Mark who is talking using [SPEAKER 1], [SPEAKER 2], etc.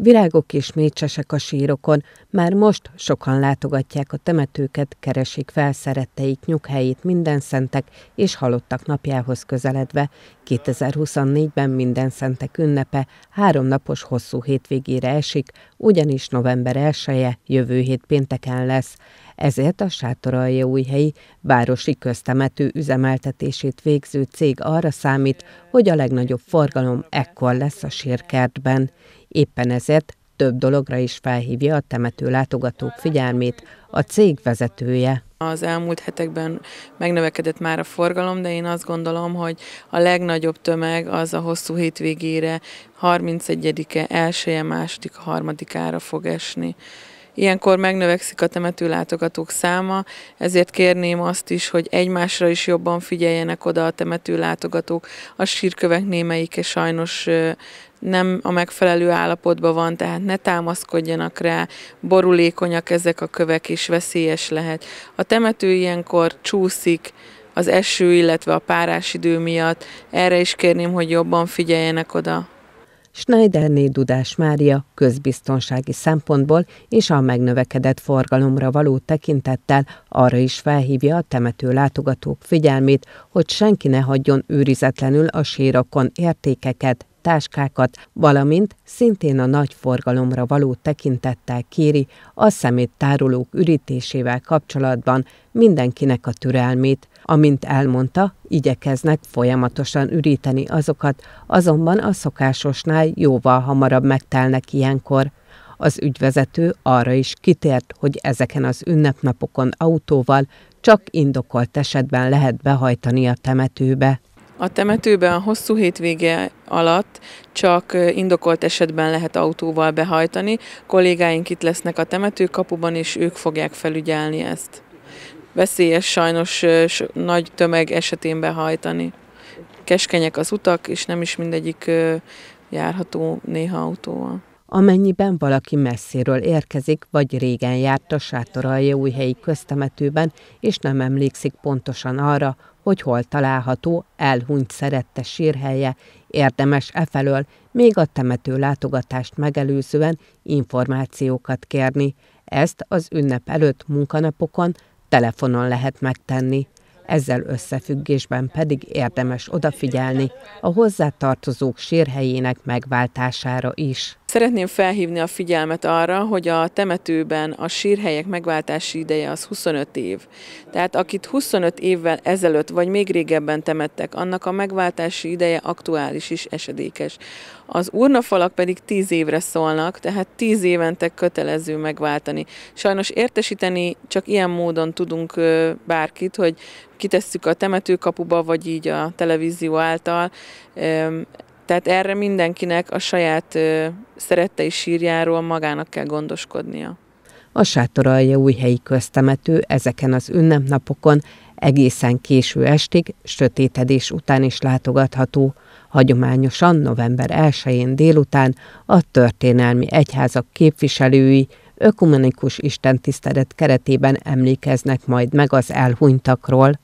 [SPEAKER 1] Virágok és mécsesek a sírokon, már most sokan látogatják a temetőket, keresik felszeretteik nyughelyét minden szentek és halottak napjához közeledve. 2024-ben minden szentek ünnepe három napos hosszú hétvégére esik, ugyanis november 1 jövő hét pénteken lesz. Ezért a sátoralja újhelyi Városi Köztemető üzemeltetését végző cég arra számít, hogy a legnagyobb forgalom ekkor lesz a sírkertben. Éppen ezért több dologra is felhívja a temető látogatók figyelmét a cég vezetője.
[SPEAKER 2] Az elmúlt hetekben megnövekedett már a forgalom, de én azt gondolom, hogy a legnagyobb tömeg az a hosszú hétvégére, 31-e, 1-e, 2 e 3-ára fog esni. Ilyenkor megnövekszik a temető látogatók száma, ezért kérném azt is, hogy egymásra is jobban figyeljenek oda a temető látogatók. A sírkövek némelyike sajnos nem a megfelelő állapotban van, tehát ne támaszkodjanak rá, borulékonyak ezek a kövek, és veszélyes lehet. A temető ilyenkor csúszik, az eső, illetve a párás idő miatt. Erre is kérném, hogy jobban figyeljenek oda.
[SPEAKER 1] Schneiderné Dudás Mária közbiztonsági szempontból és a megnövekedett forgalomra való tekintettel arra is felhívja a temető látogatók figyelmét, hogy senki ne hagyjon őrizetlenül a sírokon értékeket, táskákat, valamint szintén a nagy forgalomra való tekintettel kéri a tárolók ürítésével kapcsolatban mindenkinek a türelmét, Amint elmondta, igyekeznek folyamatosan üríteni azokat, azonban a szokásosnál jóval hamarabb megtelnek ilyenkor. Az ügyvezető arra is kitért, hogy ezeken az ünnepnapokon autóval csak indokolt esetben lehet behajtani a temetőbe.
[SPEAKER 2] A temetőben a hosszú hétvége alatt csak indokolt esetben lehet autóval behajtani, kollégáink itt lesznek a temetőkapuban, és ők fogják felügyelni ezt. Veszélyes sajnos nagy tömeg esetén behajtani. Keskenyek az utak, és nem is mindegyik járható néha autóval.
[SPEAKER 1] Amennyiben valaki messziről érkezik, vagy régen járt a helyi köztemetőben, és nem emlékszik pontosan arra, hogy hol található elhunyt szerette sírhelye, érdemes efelől még a temető látogatást megelőzően információkat kérni. Ezt az ünnep előtt munkanapokon telefonon lehet megtenni. Ezzel összefüggésben pedig érdemes odafigyelni a hozzátartozók sírhelyének megváltására is.
[SPEAKER 2] Szeretném felhívni a figyelmet arra, hogy a temetőben a sírhelyek megváltási ideje az 25 év. Tehát akit 25 évvel ezelőtt vagy még régebben temettek, annak a megváltási ideje aktuális is esedékes. Az urnafalak pedig 10 évre szólnak, tehát 10 évente kötelező megváltani. Sajnos értesíteni csak ilyen módon tudunk bárkit, hogy kitesszük a temetőkapuba, vagy így a televízió által tehát erre mindenkinek a saját szerettei sírjáról magának kell gondoskodnia.
[SPEAKER 1] A sátoralja helyi köztemető ezeken az ünnepnapokon egészen késő estig, sötétedés után is látogatható, hagyományosan november 1-én délután a történelmi egyházak képviselői ökumenikus istentisztelet keretében emlékeznek majd meg az elhunytakról.